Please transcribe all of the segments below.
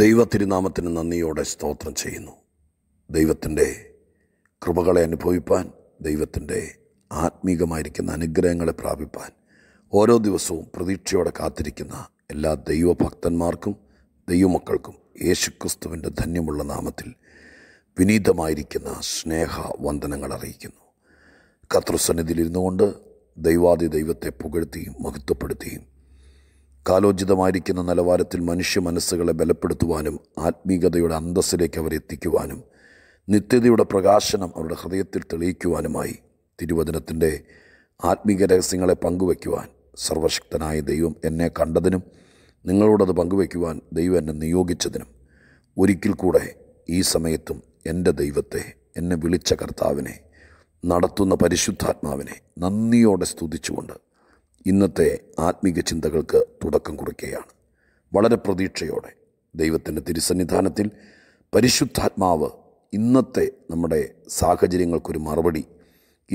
ദൈവ തിരുനാമത്തിന് നന്ദിയോടെ സ്തോത്രം ചെയ്യുന്നു ദൈവത്തിൻ്റെ കൃപകളെ അനുഭവിപ്പാൻ ദൈവത്തിൻ്റെ ആത്മീകമായിരിക്കുന്ന അനുഗ്രഹങ്ങളെ പ്രാപിപ്പാൻ ഓരോ ദിവസവും പ്രതീക്ഷയോടെ കാത്തിരിക്കുന്ന എല്ലാ ദൈവഭക്തന്മാർക്കും ദൈവമക്കൾക്കും യേശുക്രിസ്തുവിൻ്റെ ധന്യമുള്ള നാമത്തിൽ വിനീതമായിരിക്കുന്ന സ്നേഹ വന്ദനങ്ങൾ അറിയിക്കുന്നു കത്രസന്നിധിയിലിരുന്നുകൊണ്ട് ദൈവാദി ദൈവത്തെ പുകഴ്ത്തിയും മഹത്വപ്പെടുത്തിയും കാലോചിതമായിരിക്കുന്ന നിലവാരത്തിൽ മനുഷ്യ മനസ്സുകളെ ബലപ്പെടുത്തുവാനും ആത്മീകതയുടെ അന്തസ്സിലേക്ക് അവരെ എത്തിക്കുവാനും നിത്യതയുടെ പ്രകാശനം അവരുടെ ഹൃദയത്തിൽ തെളിയിക്കുവാനുമായി തിരുവചനത്തിൻ്റെ ആത്മീക രഹസ്യങ്ങളെ പങ്കുവയ്ക്കുവാൻ സർവശക്തനായ ദൈവം എന്നെ കണ്ടതിനും നിങ്ങളോടത് പങ്കുവയ്ക്കുവാൻ ദൈവം എന്നെ നിയോഗിച്ചതിനും ഒരിക്കൽ കൂടെ ഈ സമയത്തും എൻ്റെ ദൈവത്തെ എന്നെ വിളിച്ച കർത്താവിനെ നടത്തുന്ന പരിശുദ്ധാത്മാവിനെ നന്ദിയോടെ സ്തുതിച്ചുകൊണ്ട് ഇന്നത്തെ ആത്മീക ചിന്തകൾക്ക് തുടക്കം കുറിക്കുകയാണ് വളരെ പ്രതീക്ഷയോടെ ദൈവത്തിൻ്റെ തിരുസന്നിധാനത്തിൽ പരിശുദ്ധാത്മാവ് ഇന്നത്തെ നമ്മുടെ സാഹചര്യങ്ങൾക്കൊരു മറുപടി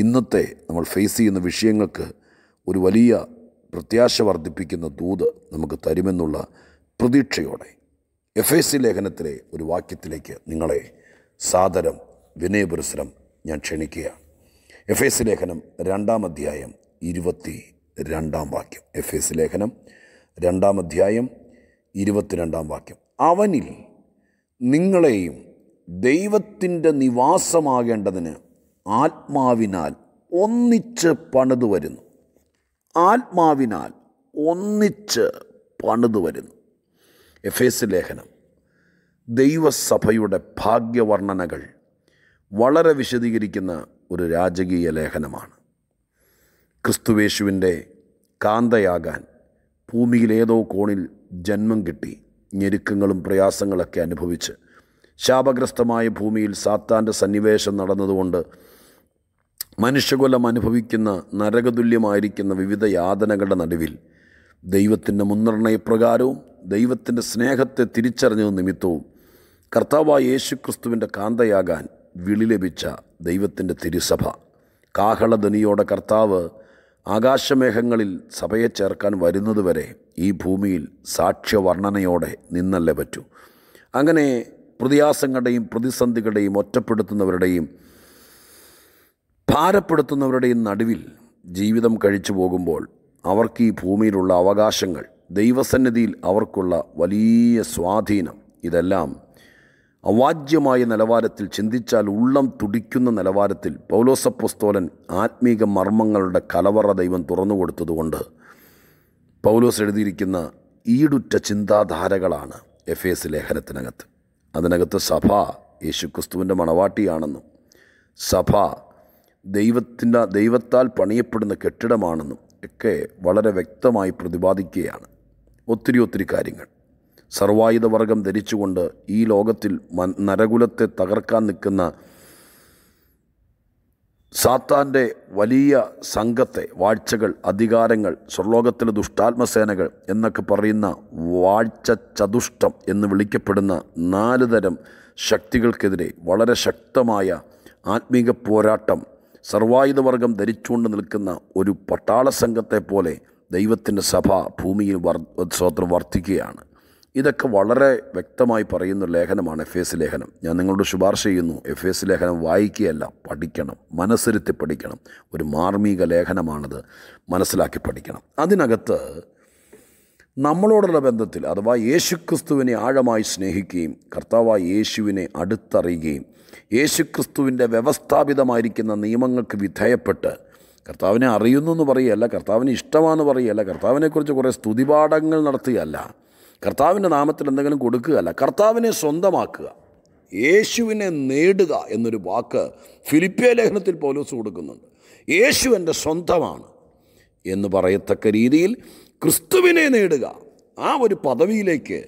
ഇന്നത്തെ നമ്മൾ ഫേസ് ചെയ്യുന്ന വിഷയങ്ങൾക്ക് ഒരു വലിയ പ്രത്യാശ വർദ്ധിപ്പിക്കുന്ന ദൂത് നമുക്ക് തരുമെന്നുള്ള പ്രതീക്ഷയോടെ എഫ് എസ് സി ലേഖനത്തിലെ ഒരു വാക്യത്തിലേക്ക് നിങ്ങളെ സാദരം വിനയപുരസരം ഞാൻ ക്ഷണിക്കുകയാണ് എഫ് എസ് ലേഖനം രണ്ടാം അധ്യായം ഇരുപത്തി രണ്ടാം വാക്യം എഫ് എസ് ലേഖനം രണ്ടാം അധ്യായം ഇരുപത്തിരണ്ടാം വാക്യം അവനിൽ നിങ്ങളെയും ദൈവത്തിൻ്റെ നിവാസമാകേണ്ടതിന് ആത്മാവിനാൽ ഒന്നിച്ച് പണിതു വരുന്നു ആത്മാവിനാൽ ഒന്നിച്ച് പണിതു വരുന്നു എഫ് എസ് ലേഖനം ദൈവസഭയുടെ ഭാഗ്യവർണ്ണനകൾ വളരെ വിശദീകരിക്കുന്ന ഒരു രാജകീയ ലേഖനമാണ് ക്രിസ്തുവേശുവിൻ്റെ കാന്തയാകാൻ ഭൂമിയിലേതോ കോണിൽ ജന്മം കിട്ടി ഞെരുക്കങ്ങളും പ്രയാസങ്ങളൊക്കെ അനുഭവിച്ച് ശാപഗ്രസ്തമായ ഭൂമിയിൽ സാത്താൻ്റെ സന്നിവേശം നടന്നതുകൊണ്ട് മനുഷ്യകുലം അനുഭവിക്കുന്ന നരകതുല്യമായിരിക്കുന്ന വിവിധ യാതനകളുടെ നടുവിൽ ദൈവത്തിൻ്റെ മുൻനിർണയപ്രകാരവും ദൈവത്തിൻ്റെ സ്നേഹത്തെ തിരിച്ചറിഞ്ഞത് നിമിത്തവും കർത്താവായ യേശു ക്രിസ്തുവിൻ്റെ കാന്തയാകാൻ വിളി ലഭിച്ച ദൈവത്തിൻ്റെ തിരുസഭ കാഹളധനിയോടെ കർത്താവ് ആകാശമേഘങ്ങളിൽ സഭയെ ചേർക്കാൻ വരുന്നതുവരെ ഈ ഭൂമിയിൽ സാക്ഷ്യവർണ്ണനയോടെ നിന്നല്ലേ പറ്റൂ അങ്ങനെ പ്രതിയാസങ്ങളുടെയും പ്രതിസന്ധികളുടെയും ഒറ്റപ്പെടുത്തുന്നവരുടെയും ഭാരപ്പെടുത്തുന്നവരുടെയും നടുവിൽ ജീവിതം കഴിച്ചു പോകുമ്പോൾ അവർക്ക് ഈ ഭൂമിയിലുള്ള അവകാശങ്ങൾ ദൈവസന്നിധിയിൽ അവർക്കുള്ള വലിയ സ്വാധീനം ഇതെല്ലാം അവാജ്യമായ നിലവാരത്തിൽ ചിന്തിച്ചാൽ ഉള്ളം തുടിക്കുന്ന നിലവാരത്തിൽ പൗലോസപ്പുസ്തോലൻ ആത്മീക മർമ്മങ്ങളുടെ കലവറ ദൈവം തുറന്നുകൊടുത്തതുകൊണ്ട് പൗലോസ് എഴുതിയിരിക്കുന്ന ഈടുറ്റ ചിന്താധാരകളാണ് എഫ് എസ് ലേഖനത്തിനകത്ത് അതിനകത്ത് സഭ യേശുക്രിസ്തുവിൻ്റെ മണവാട്ടിയാണെന്നും സഭ ദൈവത്തിൻ്റെ ദൈവത്താൽ പണിയപ്പെടുന്ന കെട്ടിടമാണെന്നും ഒക്കെ വളരെ വ്യക്തമായി പ്രതിപാദിക്കുകയാണ് ഒത്തിരി ഒത്തിരി കാര്യങ്ങൾ സർവായുധവർഗം ധരിച്ചുകൊണ്ട് ഈ ലോകത്തിൽ നരകുലത്തെ തകർക്കാൻ നിൽക്കുന്ന സാത്താൻ്റെ വലിയ സംഘത്തെ വാഴ്ചകൾ അധികാരങ്ങൾ സ്വർലോകത്തിലെ ദുഷ്ടാത്മസേനകൾ എന്നൊക്കെ പറയുന്ന വാഴ്ച ചതുഷ്ടം എന്ന് വിളിക്കപ്പെടുന്ന നാല് തരം ശക്തികൾക്കെതിരെ വളരെ ശക്തമായ ആത്മീക പോരാട്ടം സർവായുധവർഗം ധരിച്ചുകൊണ്ട് നിൽക്കുന്ന ഒരു പട്ടാള സംഘത്തെ പോലെ ദൈവത്തിൻ്റെ സഭ ഭൂമിയിൽ വർ സ്വത്രം വർദ്ധിക്കുകയാണ് ഇതൊക്കെ വളരെ വ്യക്തമായി പറയുന്ന ലേഖനമാണ് എഫ് എസ് ലേഖനം ഞാൻ നിങ്ങളോട് ശുപാർശ ചെയ്യുന്നു എഫ് എസ് ലേഖനം വായിക്കുകയല്ല പഠിക്കണം മനസ്സിരുത്തി പഠിക്കണം ഒരു മാർമീക ലേഖനമാണത് മനസ്സിലാക്കി പഠിക്കണം അതിനകത്ത് നമ്മളോടുള്ള ബന്ധത്തിൽ അഥവാ യേശുക്രിസ്തുവിനെ ആഴമായി സ്നേഹിക്കുകയും കർത്താവ് യേശുവിനെ അടുത്തറിയുകയും യേശുക്രിസ്തുവിൻ്റെ വ്യവസ്ഥാപിതമായിരിക്കുന്ന നിയമങ്ങൾക്ക് വിധേയപ്പെട്ട് കർത്താവിനെ അറിയുന്നു എന്ന് പറയുകയല്ല കർത്താവിന് ഇഷ്ടമാണെന്ന് പറയുകയല്ല കർത്താവിനെക്കുറിച്ച് കുറേ സ്തുതിപാഠങ്ങൾ നടത്തുകയല്ല കർത്താവിൻ്റെ നാമത്തിൽ എന്തെങ്കിലും കൊടുക്കുകയല്ല കർത്താവിനെ സ്വന്തമാക്കുക യേശുവിനെ നേടുക എന്നൊരു വാക്ക് ഫിലിപ്പിയ ലേഖനത്തിൽ പോലീസ് കൊടുക്കുന്നുണ്ട് യേശു എൻ്റെ സ്വന്തമാണ് എന്ന് പറയത്തക്ക രീതിയിൽ ക്രിസ്തുവിനെ നേടുക ആ ഒരു പദവിയിലേക്ക്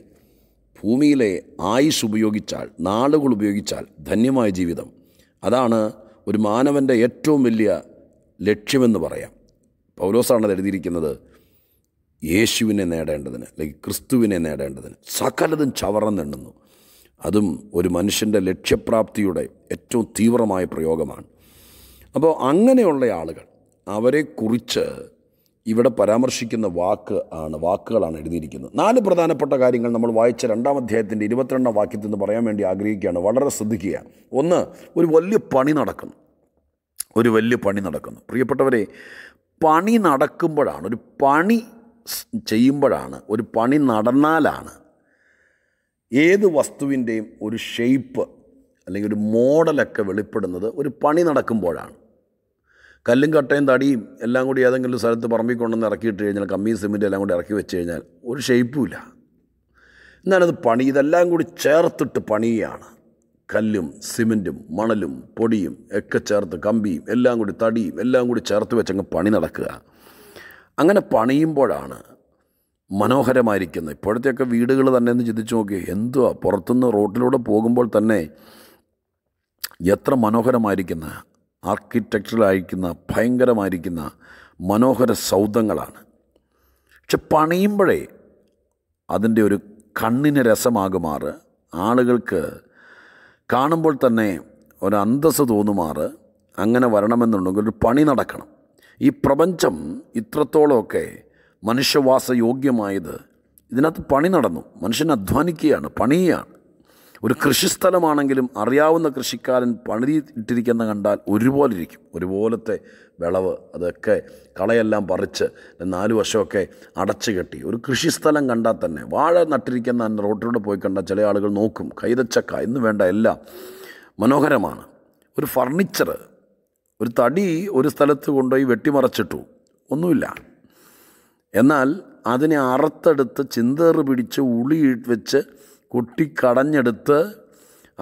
ഭൂമിയിലെ ആയുസ് ഉപയോഗിച്ചാൽ നാളുകൾ ഉപയോഗിച്ചാൽ ധന്യമായ ജീവിതം അതാണ് ഒരു മാനവൻ്റെ ഏറ്റവും വലിയ ലക്ഷ്യമെന്ന് പറയാം പൗലോസാണ് എഴുതിയിരിക്കുന്നത് യേശുവിനെ നേടേണ്ടതിന് അല്ലെങ്കിൽ ക്രിസ്തുവിനെ നേടേണ്ടതിന് സകലതും ചവറന്നിണ്ണുന്നു അതും ഒരു മനുഷ്യൻ്റെ ലക്ഷ്യപ്രാപ്തിയുടെ ഏറ്റവും തീവ്രമായ പ്രയോഗമാണ് അപ്പോൾ അങ്ങനെയുള്ള ആളുകൾ അവരെക്കുറിച്ച് ഇവിടെ പരാമർശിക്കുന്ന വാക്ക് ആണ് വാക്കുകളാണ് എഴുതിയിരിക്കുന്നത് നാല് പ്രധാനപ്പെട്ട കാര്യങ്ങൾ നമ്മൾ വായിച്ച രണ്ടാം അധ്യായത്തിൻ്റെ ഇരുപത്തിരണ്ടാം വാക്യത്തിൽ നിന്ന് പറയാൻ വേണ്ടി ആഗ്രഹിക്കുകയാണ് വളരെ ശ്രദ്ധിക്കുക ഒന്ന് ഒരു വലിയ പണി നടക്കുന്നു ഒരു വലിയ പണി നടക്കുന്നു പ്രിയപ്പെട്ടവരെ പണി നടക്കുമ്പോഴാണ് ഒരു പണി ചെയ്യുമ്പോഴാണ് ഒരു പണി നടന്നാലാണ് ഏത് വസ്തുവിൻ്റെയും ഒരു ഷെയ്പ്പ് അല്ലെങ്കിൽ ഒരു മോഡലൊക്കെ വെളിപ്പെടുന്നത് ഒരു പണി നടക്കുമ്പോഴാണ് കല്ലും കട്ടയും തടിയും എല്ലാം കൂടി ഏതെങ്കിലും സ്ഥലത്ത് പറമ്പിൽ കൊണ്ടുവന്ന് ഇറക്കിയിട്ട് കഴിഞ്ഞാൽ കമ്മിയും സിമെൻ്റ് എല്ലാം കൂടി ഇറക്കി വെച്ച് കഴിഞ്ഞാൽ ഒരു ഇല്ല എന്നാലത് പണി ഇതെല്ലാം കൂടി ചേർത്തിട്ട് പണിയാണ് കല്ലും സിമെൻറ്റും മണലും പൊടിയും ഒക്കെ ചേർത്ത് കമ്പിയും എല്ലാം കൂടി തടിയും എല്ലാം കൂടി ചേർത്ത് വെച്ചങ്ങ് പണി നടക്കുക അങ്ങനെ പണിയുമ്പോഴാണ് മനോഹരമായിരിക്കുന്നത് ഇപ്പോഴത്തെയൊക്കെ വീടുകൾ തന്നെ എന്ന് ചിന്തിച്ചു നോക്കിയാൽ എന്തുവാ പുറത്തുനിന്ന് റോട്ടിലൂടെ പോകുമ്പോൾ തന്നെ എത്ര മനോഹരമായിരിക്കുന്ന ആർക്കിടെക്ചറായിരിക്കുന്ന ഭയങ്കരമായിരിക്കുന്ന മനോഹര സൗദങ്ങളാണ് പക്ഷെ പണിയുമ്പോഴേ അതിൻ്റെ ഒരു കണ്ണിന് രസമാകുമാറ് ആളുകൾക്ക് കാണുമ്പോൾ തന്നെ ഒരു അന്തസ്സ് തോന്നുമാറ് അങ്ങനെ വരണമെന്നുണ്ടെങ്കിൽ ഒരു പണി നടക്കണം ഈ പ്രപഞ്ചം ഇത്രത്തോളമൊക്കെ മനുഷ്യവാസയോഗ്യമായത് ഇതിനകത്ത് പണി നടന്നു മനുഷ്യൻ അധ്വാനിക്കുകയാണ് പണിയാണ് ഒരു കൃഷിസ്ഥലമാണെങ്കിലും അറിയാവുന്ന കൃഷിക്കാരൻ പണി ഇട്ടിരിക്കുന്ന കണ്ടാൽ ഒരുപോലെ ഇരിക്കും ഒരുപോലത്തെ വിളവ് അതൊക്കെ കളയെല്ലാം പറിച്ച് നാല് വശമൊക്കെ അടച്ചു കെട്ടി ഒരു കൃഷിസ്ഥലം കണ്ടാൽ തന്നെ വാഴ നട്ടിരിക്കുന്ന റോട്ടിലൂടെ പോയി കണ്ടാൽ ചില ആളുകൾ നോക്കും കൈതച്ചക്ക എന്ന് വേണ്ട എല്ലാം മനോഹരമാണ് ഒരു ഫർണിച്ചർ ഒരു തടി ഒരു സ്ഥലത്ത് കൊണ്ടുപോയി വെട്ടിമറച്ചിട്ടു ഒന്നുമില്ല എന്നാൽ അതിനെ അറുത്തെടുത്ത് ചിന്തേറ് പിടിച്ച് ഉളി വെച്ച് കൊട്ടിക്കടഞ്ഞെടുത്ത്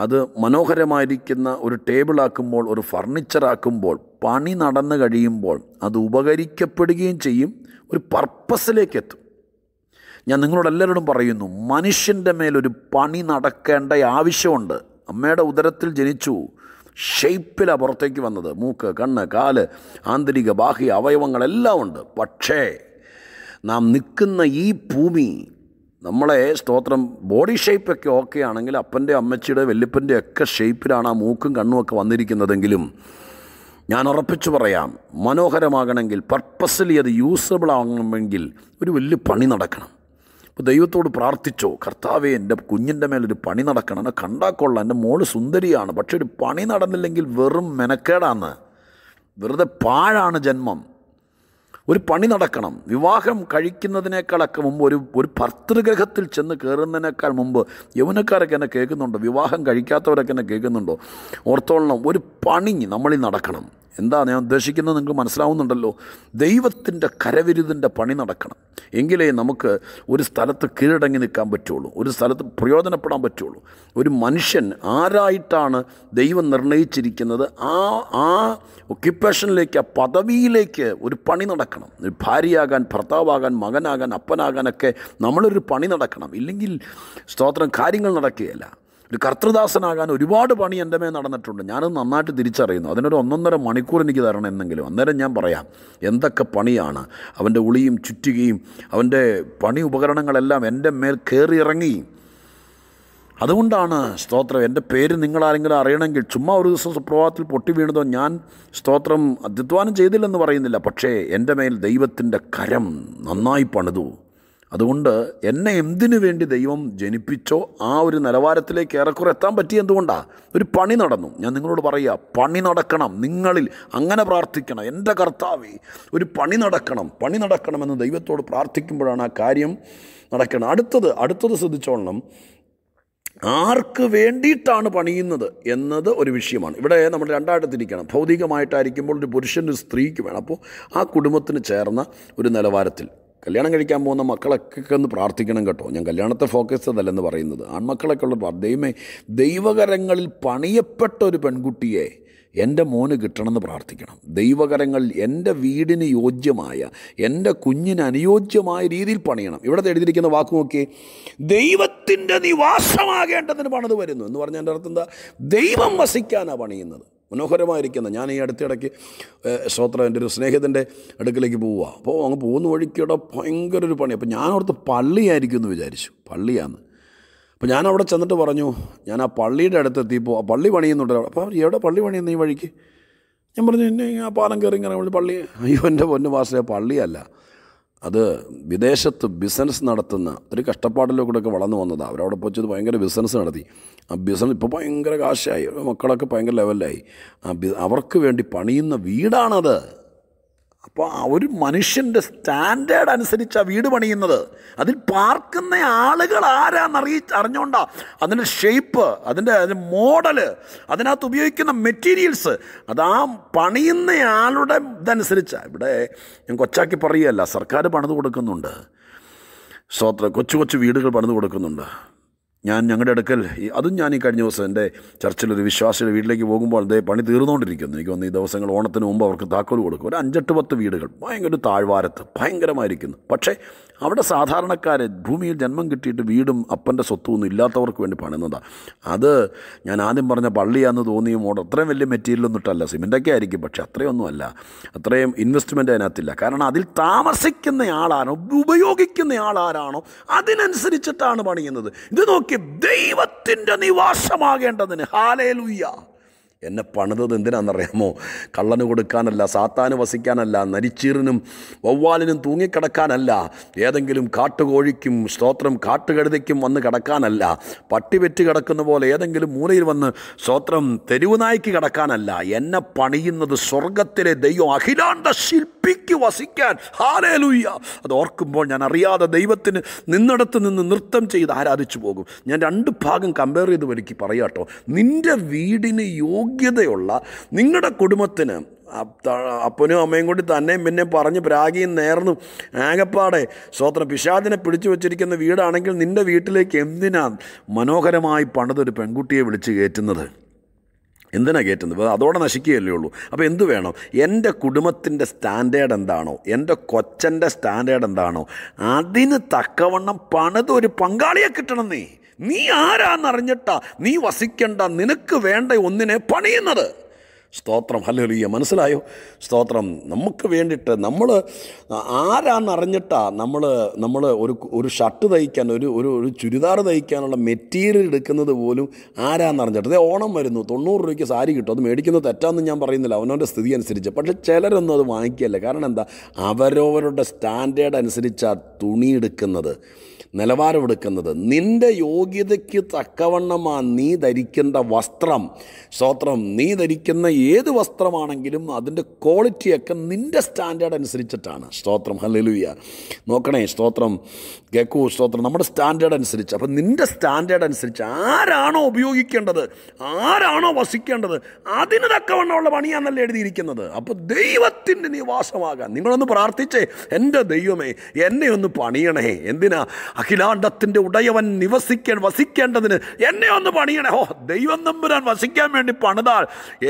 അത് മനോഹരമായിരിക്കുന്ന ഒരു ടേബിളാക്കുമ്പോൾ ഒരു ഫർണിച്ചറാക്കുമ്പോൾ പണി നടന്നു കഴിയുമ്പോൾ അത് ഉപകരിക്കപ്പെടുകയും ചെയ്യും ഒരു പർപ്പസിലേക്കെത്തും ഞാൻ നിങ്ങളോട് എല്ലാവരോടും പറയുന്നു മനുഷ്യൻ്റെ മേലൊരു പണി നടക്കേണ്ട ആവശ്യമുണ്ട് അമ്മയുടെ ഉദരത്തിൽ ജനിച്ചു ഷെയ്പ്പിലാണ് പുറത്തേക്ക് വന്നത് മൂക്ക് കണ്ണ് കാല് ആന്തരിക ബാഹ്യ അവയവങ്ങളെല്ലാം ഉണ്ട് പക്ഷേ നാം നിൽക്കുന്ന ഈ ഭൂമി നമ്മളെ സ്തോത്രം ബോഡി ഷേപ്പൊക്കെ ഓക്കെ ആണെങ്കിൽ അപ്പൻ്റെ അമ്മച്ചിയുടെ വെല്ലുപ്പൻ്റെ ഒക്കെ ഷേപ്പിലാണ് ആ മൂക്കും കണ്ണും ഒക്കെ വന്നിരിക്കുന്നതെങ്കിലും ഞാൻ ഉറപ്പിച്ചു പറയാം മനോഹരമാകണമെങ്കിൽ പർപ്പസ്ലി അത് യൂസബിൾ ആകണമെങ്കിൽ ഒരു വലിയ പണി നടക്കണം ദൈവത്തോട് പ്രാർത്ഥിച്ചോ കർത്താവെ എൻ്റെ കുഞ്ഞിൻ്റെ മേലൊരു പണി നടക്കണം എന്നെ കണ്ടാൽ കൊള്ളാം എൻ്റെ മോള് സുന്ദരിയാണ് പക്ഷെ ഒരു പണി നടന്നില്ലെങ്കിൽ വെറും മെനക്കേടാന്ന് വെറുതെ പാഴാണ് ജന്മം ഒരു പണി നടക്കണം വിവാഹം കഴിക്കുന്നതിനേക്കാളൊക്കെ മുമ്പ് ഒരു ഒരു ഭർത്തൃഗ്രഹത്തിൽ ചെന്ന് കയറുന്നതിനേക്കാൾ മുമ്പ് യൗവനക്കാരൊക്കെ എന്നെ കേൾക്കുന്നുണ്ടോ വിവാഹം കഴിക്കാത്തവരൊക്കെ എന്നെ കേൾക്കുന്നുണ്ടോ ഓർത്തോളണം ഒരു പണി നമ്മളിൽ നടക്കണം എന്താണ് ഞാൻ ഉദ്ദേശിക്കുന്നത് നിങ്ങൾക്ക് മനസ്സിലാവുന്നുണ്ടല്ലോ ദൈവത്തിൻ്റെ കരവിരുതിൻ്റെ പണി നടക്കണം എങ്കിലേ നമുക്ക് ഒരു സ്ഥലത്ത് കീഴടങ്ങി നിൽക്കാൻ പറ്റുള്ളൂ ഒരു സ്ഥലത്ത് പ്രയോജനപ്പെടാൻ പറ്റുള്ളൂ ഒരു മനുഷ്യൻ ആരായിട്ടാണ് ദൈവം നിർണയിച്ചിരിക്കുന്നത് ആ ആ ഒക്യുപ്പേഷനിലേക്ക് ആ പദവിയിലേക്ക് ഒരു പണി നടക്കണം ഒരു ഭാര്യയാകാൻ ഭർത്താവാകാൻ മകനാകാൻ അപ്പനാകാനൊക്കെ നമ്മളൊരു പണി നടക്കണം ഇല്ലെങ്കിൽ സ്തോത്രം കാര്യങ്ങൾ നടക്കുകയല്ല ഒരു കർത്തൃദാസനാകാൻ ഒരുപാട് പണി എൻ്റെ മേൽ നടന്നിട്ടുണ്ട് ഞാനത് നന്നായിട്ട് തിരിച്ചറിയുന്നു അതിനൊരു ഒന്നൊന്നര മണിക്കൂർ എനിക്ക് തരണം എന്നെങ്കിലും അന്നേരം ഞാൻ പറയാം എന്തൊക്കെ പണിയാണ് അവൻ്റെ ഉളിയും ചുറ്റുകയും അവൻ്റെ പണി ഉപകരണങ്ങളെല്ലാം എൻ്റെ മേൽ കയറിയിറങ്ങി അതുകൊണ്ടാണ് സ്തോത്രം എൻ്റെ പേര് നിങ്ങളാരെങ്കിലും അറിയണമെങ്കിൽ ചുമ്മാ ഒരു ദിവസം സുപ്രഭാതത്തിൽ പൊട്ടി വീണതോ ഞാൻ സ്തോത്രം അധ്യത്വാനം ചെയ്തില്ലെന്ന് പറയുന്നില്ല പക്ഷേ എൻ്റെ മേൽ ദൈവത്തിൻ്റെ കരം നന്നായി പണിതു അതുകൊണ്ട് എന്നെ എന്തിനു വേണ്ടി ദൈവം ജനിപ്പിച്ചോ ആ ഒരു നിലവാരത്തിലേക്ക് ഏറെക്കുറെ എത്താൻ പറ്റി എന്തുകൊണ്ടാണ് ഒരു പണി നടന്നു ഞാൻ നിങ്ങളോട് പറയുക പണി നടക്കണം നിങ്ങളിൽ അങ്ങനെ പ്രാർത്ഥിക്കണം എൻ്റെ കർത്താവേ ഒരു പണി നടക്കണം പണി നടക്കണമെന്ന് ദൈവത്തോട് പ്രാർത്ഥിക്കുമ്പോഴാണ് ആ കാര്യം നടക്കണം അടുത്തത് അടുത്തത് ശ്രദ്ധിച്ചോളണം ആർക്ക് വേണ്ടിയിട്ടാണ് പണിയുന്നത് എന്നത് ഒരു വിഷയമാണ് ഇവിടെ നമ്മൾ രണ്ടായിട്ട് തിരിക്കണം ഭൗതികമായിട്ടായിരിക്കുമ്പോൾ ഒരു പുരുഷനും സ്ത്രീക്ക് വേണം അപ്പോൾ ആ കുടുംബത്തിന് ചേർന്ന ഒരു നിലവാരത്തിൽ കല്യാണം കഴിക്കാൻ പോകുന്ന മക്കളൊക്കെ ഒന്ന് പ്രാർത്ഥിക്കണം കേട്ടോ ഞാൻ കല്യാണത്തെ ഫോക്കസ് അതല്ലെന്ന് പറയുന്നത് ആൺമക്കളൊക്കെ ഉള്ള ദൈവമേ ദൈവകരങ്ങളിൽ പണിയപ്പെട്ട ഒരു പെൺകുട്ടിയെ എൻ്റെ മോന് കിട്ടണമെന്ന് പ്രാർത്ഥിക്കണം ദൈവകരങ്ങൾ എൻ്റെ വീടിന് യോജ്യമായ എൻ്റെ കുഞ്ഞിന് അനുയോജ്യമായ രീതിയിൽ പണിയണം ഇവിടെ എഴുതിയിരിക്കുന്ന വാക്ക് നോക്കി ദൈവത്തിൻ്റെ നിവാസമാകേണ്ടതിന് പണിത് വരുന്നു എന്ന് പറഞ്ഞാൽ എൻ്റെ അർത്ഥം എന്താ ദൈവം വസിക്കാനാണ് പണിയുന്നത് മനോഹരമായിരിക്കുന്ന ഞാൻ ഈ അടുത്തിടയ്ക്ക് ശ്രോത്ര എൻ്റെ ഒരു സ്നേഹത്തിൻ്റെ അടുക്കിലേക്ക് പോവുക അപ്പോൾ അങ്ങ് പോകുന്ന വഴിക്കിടെ ഭയങ്കര ഒരു പണി അപ്പോൾ ഞാനവിടുത്തെ പള്ളിയായിരിക്കും എന്ന് വിചാരിച്ചു പള്ളിയാണ് അപ്പോൾ ഞാൻ അവിടെ ചെന്നിട്ട് പറഞ്ഞു ഞാൻ ആ പള്ളിയുടെ അടുത്തെത്തിയപ്പോൾ ആ പള്ളി പണിയുന്നുണ്ട് അപ്പോൾ അവർ എവിടെ പള്ളി പണിയുന്ന ഈ വഴിക്ക് ഞാൻ പറഞ്ഞു എന്നെ ആ പാലം കയറി ഇങ്ങനെ പള്ളി അയ്യോ എൻ്റെ പൊന്നു വാസന പള്ളിയല്ല അത് വിദേശത്ത് ബിസിനസ് നടത്തുന്ന ഒരു കഷ്ടപ്പാടിലൂടെയൊക്കെ വളർന്നു വന്നതാണ് അവരവിടെ പോയി ഭയങ്കര ബിസിനസ് നടത്തി ആ ബിസിനസ് ഇപ്പോൾ ഭയങ്കര കാശായി മക്കളൊക്കെ ഭയങ്കര ലെവലിലായി അവർക്ക് വേണ്ടി പണിയുന്ന വീടാണത് അപ്പോൾ ഒരു മനുഷ്യൻ്റെ സ്റ്റാൻഡേർഡ് അനുസരിച്ചാണ് വീട് പണിയുന്നത് അതിൽ പാർക്കുന്ന ആളുകൾ ആരാന്നറിയി അറിഞ്ഞുകൊണ്ടാ അതിൻ്റെ ഷേപ്പ് അതിൻ്റെ അതിൻ്റെ മോഡല് അതിനകത്ത് ഉപയോഗിക്കുന്ന മെറ്റീരിയൽസ് അത് ആ പണിയുന്നയാളുടെ ഇതനുസരിച്ചാണ് ഇവിടെ ഞാൻ കൊച്ചാക്കി പറയുകയല്ല സർക്കാർ പണിത് കൊടുക്കുന്നുണ്ട് സ്തോത്ര കൊച്ചു കൊച്ചു വീടുകൾ പണിത് കൊടുക്കുന്നുണ്ട് ഞാൻ ഞങ്ങളുടെ അടുക്കൽ അതും ഞാൻ ഈ കഴിഞ്ഞ ദിവസം എൻ്റെ ചർച്ചിലൊരു വിശ്വാസിയുടെ വീട്ടിലേക്ക് പോകുമ്പോൾ അതേ പണി തീർന്നുകൊണ്ടിരിക്കുന്നു എനിക്ക് വന്ന് ഈ ദിവസങ്ങൾ ഓണത്തിന് മുമ്പ് അവർക്ക് താക്കോൽ കൊടുക്കും ഒരു അഞ്ചെട്ട് പത്ത് വീടുകൾ ഭയങ്കര താഴ്വാരത്ത് ഭയങ്കരമായിരിക്കുന്നു പക്ഷേ അവിടെ സാധാരണക്കാരെ ഭൂമിയിൽ ജന്മം കിട്ടിയിട്ട് വീടും അപ്പൻ്റെ ഒന്നും ഇല്ലാത്തവർക്ക് വേണ്ടി പണിയുന്നതാണ് അത് ഞാൻ ആദ്യം പറഞ്ഞ പള്ളിയാന്ന് തോന്നിയ മോഡൽ അത്രയും വലിയ മെറ്റീരിയലൊന്നും ഇട്ടല്ല സിമെൻറ്റൊക്കെ ആയിരിക്കും പക്ഷേ അത്രയൊന്നും അല്ല അത്രയും ഇൻവെസ്റ്റ്മെൻ്റ് അതിനകത്തില്ല കാരണം അതിൽ താമസിക്കുന്ന ആളാണോ ഉപയോഗിക്കുന്ന ആളാരാണോ അതിനനുസരിച്ചിട്ടാണ് പണിയുന്നത് ഇത് നോക്കി നോക്കി ദൈവത്തിൻ്റെ നിവാസമാകേണ്ടതിന് ഹാലേ എന്നെ പണിതത് എന്തിനാണെന്നറിയാമോ കള്ളന് കൊടുക്കാനല്ല സാത്താന് വസിക്കാനല്ല നരിച്ചീറിനും വവ്വാലിനും തൂങ്ങിക്കിടക്കാനല്ല ഏതെങ്കിലും കാട്ടുകോഴിക്കും സ്തോത്രം കാട്ടുകഴുതയ്ക്കും വന്ന് കിടക്കാനല്ല പട്ടി പെറ്റ് കിടക്കുന്ന പോലെ ഏതെങ്കിലും മൂലയിൽ വന്ന് സ്തോത്രം തെരുവുനായ്ക്ക് കിടക്കാനല്ല എന്നെ പണിയുന്നത് സ്വർഗത്തിലെ ദൈവം അഖിലാണ്ട ശില്പിക്ക് വസിക്കാൻ ഹാലേലുയ്യ അത് ഓർക്കുമ്പോൾ ഞാൻ അറിയാതെ ദൈവത്തിന് നിന്നിടത്ത് നിന്ന് നൃത്തം ചെയ്ത് ആരാധിച്ചു പോകും ഞാൻ രണ്ട് ഭാഗം കമ്പയർ ചെയ്ത് എനിക്ക് പറയാട്ടോ നിൻ്റെ വീടിന് യോഗ യോഗ്യതയുള്ള നിങ്ങളുടെ കുടുംബത്തിന് അപ്പനും അമ്മയും കൂടി തന്നെയും പിന്നെ പറഞ്ഞ് പ്രാഗിയും നേർന്നു ആകപ്പാടെ സ്വോത്രം പിശാദിനെ പിടിച്ചു വച്ചിരിക്കുന്ന വീടാണെങ്കിൽ നിൻ്റെ വീട്ടിലേക്ക് എന്തിനാണ് മനോഹരമായി പണിതൊരു പെൺകുട്ടിയെ വിളിച്ച് കയറ്റുന്നത് എന്തിനാണ് കയറ്റുന്നത് അതോടെ നശിക്കുകയല്ലേ ഉള്ളൂ അപ്പോൾ എന്ത് വേണം എൻ്റെ കുടുംബത്തിൻ്റെ സ്റ്റാൻഡേർഡ് എന്താണോ എൻ്റെ കൊച്ചൻ്റെ സ്റ്റാൻഡേർഡ് എന്താണോ അതിന് തക്കവണ്ണം പണിതൊരു പങ്കാളിയെ കിട്ടണം നീ നീ ആരാന്നറിഞ്ഞിട്ടാ നീ വസിക്കേണ്ട നിനക്ക് വേണ്ട ഒന്നിനെ പണിയുന്നത് സ്തോത്രം ഹലോലിയ മനസ്സിലായോ സ്തോത്രം നമുക്ക് വേണ്ടിയിട്ട് നമ്മൾ ആരാന്നറിഞ്ഞിട്ടാ നമ്മൾ നമ്മൾ ഒരു ഒരു ഷർട്ട് തയ്ക്കാൻ ഒരു ഒരു ഒരു ചുരിദാർ തയ്ക്കാനുള്ള മെറ്റീരിയൽ എടുക്കുന്നത് പോലും ആരാന്നറിഞ്ഞിട്ട് അതേ ഓണം വരുന്നു തൊണ്ണൂറ് രൂപയ്ക്ക് സാരി കിട്ടും അത് മേടിക്കുന്നത് തെറ്റാന്ന് ഞാൻ പറയുന്നില്ല അവനവൻ്റെ സ്ഥിതി അനുസരിച്ച് പക്ഷേ ചിലരൊന്നും അത് വാങ്ങിക്കുകയല്ല കാരണം എന്താ അവരവരുടെ സ്റ്റാൻഡേർഡ് അനുസരിച്ചാണ് തുണി എടുക്കുന്നത് നിലവാരമെടുക്കുന്നത് നിൻ്റെ യോഗ്യതയ്ക്ക് തക്കവണ്ണമാ നീ ധരിക്കേണ്ട വസ്ത്രം സ്തോത്രം നീ ധരിക്കുന്ന ഏത് വസ്ത്രമാണെങ്കിലും അതിൻ്റെ ക്വാളിറ്റിയൊക്കെ നിൻ്റെ സ്റ്റാൻഡേർഡ് അനുസരിച്ചിട്ടാണ് സ്തോത്രം ഹലലുയ നോക്കണേ സ്തോത്രം കേക്കൂ സ്തോത്രം നമ്മുടെ സ്റ്റാൻഡേർഡ് അനുസരിച്ച് അപ്പം നിൻ്റെ സ്റ്റാൻഡേർഡ് അനുസരിച്ച് ആരാണോ ഉപയോഗിക്കേണ്ടത് ആരാണോ വസിക്കേണ്ടത് അതിന് തക്കവണ്ണമുള്ള പണിയാണെന്നല്ലേ എഴുതിയിരിക്കുന്നത് അപ്പോൾ ദൈവത്തിൻ്റെ നിവാസമാകാൻ നിങ്ങളൊന്ന് പ്രാർത്ഥിച്ചേ എൻ്റെ ദൈവമേ എന്നെ ഒന്ന് പണിയണേ എന്തിനാ അഖിലാണ്ടത്തിൻ്റെ ഉടയവൻ നിവസിക്കാൻ വസിക്കേണ്ടതിന് എന്നെ ഒന്ന് പണിയണേ ഓ ദൈവം നമ്പുരാൻ വസിക്കാൻ വേണ്ടി പണിതാൽ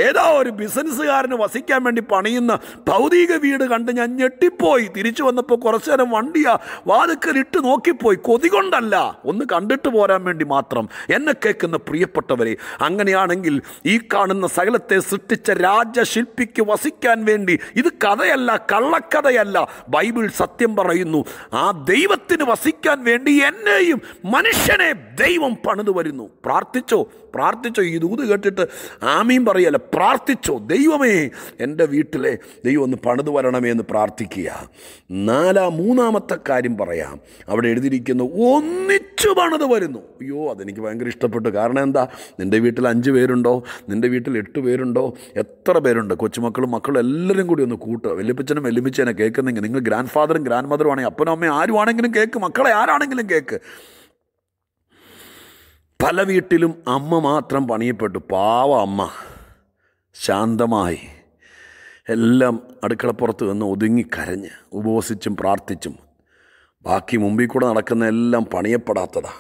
ഏതാ ഒരു ബിസിനസ്സുകാരന് വസിക്കാൻ വേണ്ടി പണിയുന്ന ഭൗതിക വീട് കണ്ട് ഞാൻ ഞെട്ടിപ്പോയി തിരിച്ചു വന്നപ്പോൾ കുറച്ചു നേരം വണ്ടിയാ വാതുക്കലിട്ട് നോക്കിപ്പോയി കൊതി കൊണ്ടല്ല ഒന്ന് കണ്ടിട്ട് പോരാൻ വേണ്ടി മാത്രം എന്നെ കേൾക്കുന്ന പ്രിയപ്പെട്ടവരെ അങ്ങനെയാണെങ്കിൽ ഈ കാണുന്ന സകലത്തെ സൃഷ്ടിച്ച രാജശില്പിക്ക് വസിക്കാൻ വേണ്ടി ഇത് കഥയല്ല കള്ളക്കഥയല്ല ബൈബിൾ സത്യം പറയുന്നു ആ ദൈവത്തിന് വസിക്കാൻ വേണ്ടി വേണ്ടി എന്നെയും മനുഷ്യനെ ദൈവം പണിതു വരുന്നു പ്രാർത്ഥിച്ചോ പ്രാർത്ഥിച്ചോ ഈ ദൂത് കേട്ടിട്ട് ആമീൻ പറയല്ല പ്രാർത്ഥിച്ചോ ദൈവമേ എൻ്റെ വീട്ടിലെ ദൈവം ഒന്ന് പണിതു വരണമേ എന്ന് പ്രാർത്ഥിക്കുക നാലാം മൂന്നാമത്തെ കാര്യം പറയാം അവിടെ എഴുതിയിരിക്കുന്നു ഒന്നിച്ചു പണിതു വരുന്നു അയ്യോ അതെനിക്ക് ഭയങ്കര ഇഷ്ടപ്പെട്ടു കാരണം എന്താ നിൻ്റെ വീട്ടിൽ അഞ്ച് പേരുണ്ടോ നിൻ്റെ വീട്ടിൽ എട്ട് പേരുണ്ടോ എത്ര പേരുണ്ട് കൊച്ചുമക്കളും മക്കളും എല്ലാവരും കൂടി ഒന്ന് കൂട്ടുക വലിയപ്പച്ചനും വലിയപ്പച്ചനെ കേൾക്കുന്നെങ്കിൽ നിങ്ങൾ ഗ്രാൻഡ് ഫാദറും ഗ്രാൻഡ് മദറും ആണെങ്കിൽ അപ്പനും അമ്മയും ആരുമാണെങ്കിലും കേൾക്കും മക്കളെ ആരാണെങ്കിലും അതെങ്കിലും കേക്ക് പല വീട്ടിലും അമ്മ മാത്രം പണിയപ്പെട്ടു പാവ അമ്മ ശാന്തമായി എല്ലാം അടുക്കളപ്പുറത്ത് നിന്ന് കരഞ്ഞ് ഉപവസിച്ചും പ്രാർത്ഥിച്ചും ബാക്കി മുമ്പിൽ കൂടെ നടക്കുന്ന എല്ലാം പണിയപ്പെടാത്തതാ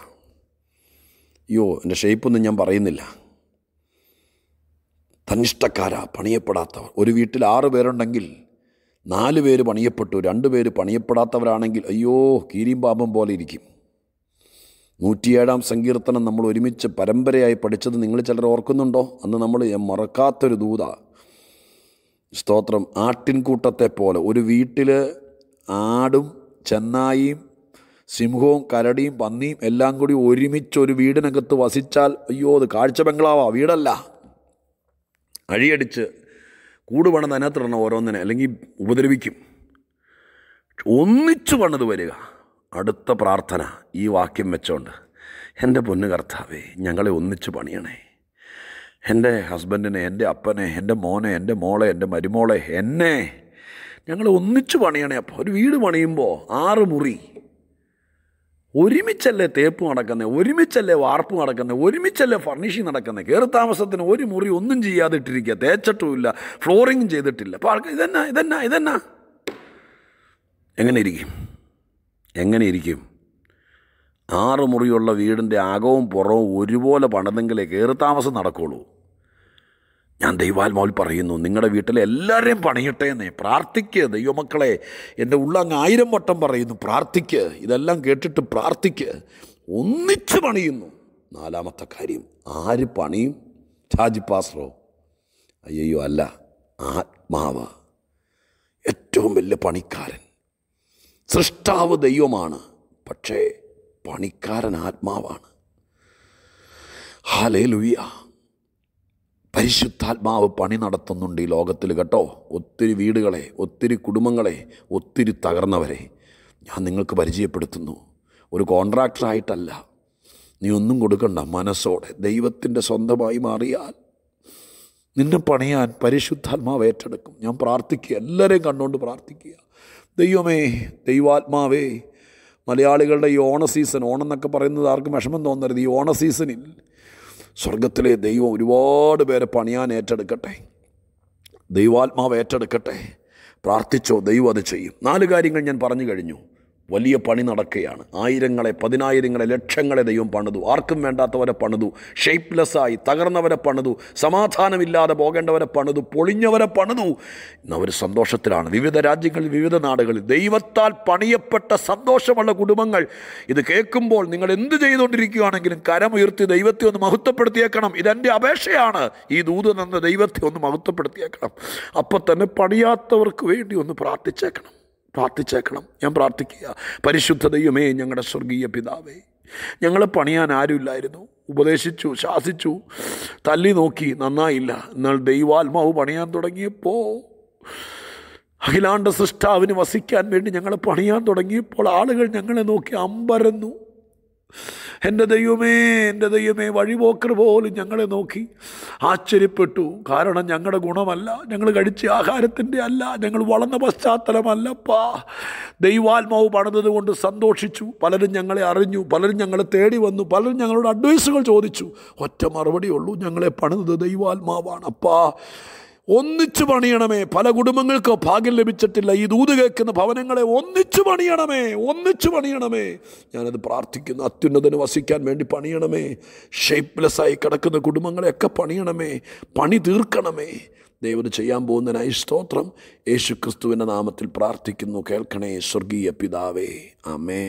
അയ്യോ എൻ്റെ ഷേപ്പൊന്നും ഞാൻ പറയുന്നില്ല തന്നിഷ്ടക്കാരാ പണിയപ്പെടാത്തവർ ഒരു വീട്ടിൽ ആറ് പേരുണ്ടെങ്കിൽ നാല് പേര് പണിയപ്പെട്ടു രണ്ട് പേര് പണിയപ്പെടാത്തവരാണെങ്കിൽ അയ്യോ കീരിമ്പാമ്പം പോലെ ഇരിക്കും നൂറ്റിയേഴാം സങ്കീർത്തനം നമ്മൾ ഒരുമിച്ച് പരമ്പരയായി പഠിച്ചത് നിങ്ങൾ ചിലർ ഓർക്കുന്നുണ്ടോ അന്ന് നമ്മൾ മറക്കാത്തൊരു ദൂത സ്തോത്രം ആട്ടിൻകൂട്ടത്തെ പോലെ ഒരു വീട്ടിൽ ആടും ചെന്നായിയും സിംഹവും കരടിയും പന്നിയും എല്ലാം കൂടി ഒരുമിച്ച് ഒരു വീടിനകത്ത് വസിച്ചാൽ അയ്യോ അത് കാഴ്ച ബംഗ്ലാവാ വീടല്ല അഴിയടിച്ച് കൂട് പണിത് അതിനകത്തിടണം ഓരോന്നിനെ അല്ലെങ്കിൽ ഉപദ്രവിക്കും ഒന്നിച്ചു പണിത് വരിക അടുത്ത പ്രാർത്ഥന ഈ വാക്യം വെച്ചോണ്ട് എൻ്റെ പൊന്നു കർത്താവേ ഞങ്ങളെ ഒന്നിച്ചു പണിയണേ എൻ്റെ ഹസ്ബൻഡിനെ എൻ്റെ അപ്പനെ എൻ്റെ മോനെ എൻ്റെ മോളെ എൻ്റെ മരുമോളെ എന്നെ ഞങ്ങൾ ഒന്നിച്ചു പണിയണേ അപ്പോൾ ഒരു വീട് പണിയുമ്പോൾ ആറ് മുറി ഒരുമിച്ചല്ലേ തേപ്പ് നടക്കുന്നത് ഒരുമിച്ചല്ലേ വാർപ്പ് നടക്കുന്നത് ഒരുമിച്ചല്ലേ ഫർണിഷിങ് നടക്കുന്നത് കയറി താമസത്തിന് ഒരു മുറി ഒന്നും ചെയ്യാതിട്ടിരിക്കുക തേച്ചിട്ടുമില്ല ഫ്ലോറിങ്ങും ചെയ്തിട്ടില്ല അപ്പോൾ ആൾക്കാർ ഇതെന്നാ ഇതെന്നാ ഇതെന്നാ എങ്ങനെ ഇരിക്കും എങ്ങനെ ഇരിക്കും ആറ് മുറിയുള്ള വീടിൻ്റെ ആകവും പുറവും ഒരുപോലെ പണിതെങ്കിലേ കയറി താമസം നടക്കുകയുള്ളൂ ഞാൻ ദൈവാത്മാവിൽ പറയുന്നു നിങ്ങളുടെ വീട്ടിലെ എല്ലാവരെയും പണിയട്ടെ എന്നേ പ്രാർത്ഥിക്കുക ദൈവമക്കളെ എൻ്റെ ഉള്ള അങ്ങ് ആയിരം വട്ടം പറയുന്നു പ്രാർത്ഥിക്കുക ഇതെല്ലാം കേട്ടിട്ട് പ്രാർത്ഥിക്കുക ഒന്നിച്ച് പണിയുന്നു നാലാമത്തെ കാര്യം ആര് പണിയും ഷാജി പാസ്റോ അയ്യോ അല്ല ആത്മാവ് ഏറ്റവും വലിയ പണിക്കാരൻ സൃഷ്ടാവ് ദൈവമാണ് പക്ഷേ പണിക്കാരൻ ആത്മാവാണ് ഹാലേ ലുയ്യാ പരിശുദ്ധാത്മാവ് പണി നടത്തുന്നുണ്ട് ഈ ലോകത്തിൽ കേട്ടോ ഒത്തിരി വീടുകളെ ഒത്തിരി കുടുംബങ്ങളെ ഒത്തിരി തകർന്നവരെ ഞാൻ നിങ്ങൾക്ക് പരിചയപ്പെടുത്തുന്നു ഒരു കോൺട്രാക്ടറായിട്ടല്ല നീ ഒന്നും കൊടുക്കണ്ട മനസ്സോടെ ദൈവത്തിൻ്റെ സ്വന്തമായി മാറിയാൽ നിന്നെ പണിയാൻ പരിശുദ്ധാത്മാവ് ഏറ്റെടുക്കും ഞാൻ പ്രാർത്ഥിക്കുക എല്ലാവരെയും കണ്ടുകൊണ്ട് പ്രാർത്ഥിക്കുക ദൈവമേ ദൈവാത്മാവേ മലയാളികളുടെ ഈ ഓണ സീസൺ ഓണം എന്നൊക്കെ പറയുന്നത് ആർക്കും വിഷമം തോന്നരുത് ഈ ഓണ സീസണിൽ സ്വർഗത്തിലെ ദൈവം ഒരുപാട് പേരെ പണിയാൻ ഏറ്റെടുക്കട്ടെ ദൈവാത്മാവ് ഏറ്റെടുക്കട്ടെ പ്രാർത്ഥിച്ചോ ദൈവം അത് ചെയ്യും നാല് കാര്യങ്ങൾ ഞാൻ പറഞ്ഞു കഴിഞ്ഞു വലിയ പണി നടക്കുകയാണ് ആയിരങ്ങളെ പതിനായിരങ്ങളെ ലക്ഷങ്ങളെ ദൈവം പണിതു ആർക്കും വേണ്ടാത്തവരെ പണിതു ഷെയ്പ്ലെസ്സായി തകർന്നവരെ പണിതു സമാധാനമില്ലാതെ പോകേണ്ടവരെ പണിതു പൊളിഞ്ഞവരെ പണിതു അവർ സന്തോഷത്തിലാണ് വിവിധ രാജ്യങ്ങളിൽ വിവിധ നാടുകളിൽ ദൈവത്താൽ പണിയപ്പെട്ട സന്തോഷമുള്ള കുടുംബങ്ങൾ ഇത് കേൾക്കുമ്പോൾ നിങ്ങൾ എന്ത് ചെയ്തുകൊണ്ടിരിക്കുകയാണെങ്കിലും കരമുയർത്തി ദൈവത്തെ ഒന്ന് മഹത്വപ്പെടുത്തിയേക്കണം ഇതെൻ്റെ അപേക്ഷയാണ് ഈ ദൂത് നിന്ന് ദൈവത്തെ ഒന്ന് മഹത്വപ്പെടുത്തിയേക്കണം അപ്പം തന്നെ പണിയാത്തവർക്ക് വേണ്ടി ഒന്ന് പ്രാർത്ഥിച്ചേക്കണം പ്രാർത്ഥിച്ചേക്കണം ഞാൻ പ്രാർത്ഥിക്കുക പരിശുദ്ധ ഞങ്ങളുടെ സ്വർഗീയ പിതാവേ ഞങ്ങളെ പണിയാൻ ആരുമില്ലായിരുന്നു ഉപദേശിച്ചു ശാസിച്ചു തല്ലി നോക്കി നന്നായില്ല എന്നാൽ ദൈവാത്മാവ് പണിയാൻ തുടങ്ങിയപ്പോൾ അഖിലാണ്ട സൃഷ്ടാവിന് വസിക്കാൻ വേണ്ടി ഞങ്ങളെ പണിയാൻ തുടങ്ങിയപ്പോൾ ആളുകൾ ഞങ്ങളെ നോക്കി അമ്പരന്നു എൻ്റെ ദൈവമേ എൻ്റെ ദൈവമേ വഴിപോക്കർ പോലും ഞങ്ങളെ നോക്കി ആശ്ചര്യപ്പെട്ടു കാരണം ഞങ്ങളുടെ ഗുണമല്ല ഞങ്ങൾ കഴിച്ച ആഹാരത്തിൻ്റെ അല്ല ഞങ്ങൾ വളർന്ന പശ്ചാത്തലമല്ലപ്പാ ദൈവാത്മാവ് കൊണ്ട് സന്തോഷിച്ചു പലരും ഞങ്ങളെ അറിഞ്ഞു പലരും ഞങ്ങളെ തേടി വന്നു പലരും ഞങ്ങളോട് അഡ്വൈസുകൾ ചോദിച്ചു ഒറ്റ മറുപടിയുള്ളൂ ഞങ്ങളെ പണിതത് ദൈവാത്മാവാണ് അപ്പാ ഒന്നിച്ചു പണിയണമേ പല കുടുംബങ്ങൾക്ക് ഭാഗ്യം ലഭിച്ചിട്ടില്ല ഈ ദൂത് കേൾക്കുന്ന ഭവനങ്ങളെ ഒന്നിച്ചു പണിയണമേ ഒന്നിച്ചു പണിയണമേ ഞാനത് പ്രാർത്ഥിക്കുന്നു അത്യുന്നതന് വസിക്കാൻ വേണ്ടി പണിയണമേ ഷേപ്പ്ലെസ്സായി കിടക്കുന്ന കുടുംബങ്ങളെയൊക്കെ പണിയണമേ പണി തീർക്കണമേ ദൈവം ചെയ്യാൻ പോകുന്നതിനായി സ്തോത്രം യേശു ക്രിസ്തുവിൻ്റെ നാമത്തിൽ പ്രാർത്ഥിക്കുന്നു കേൾക്കണേ സ്വർഗീയ പിതാവേ അമേ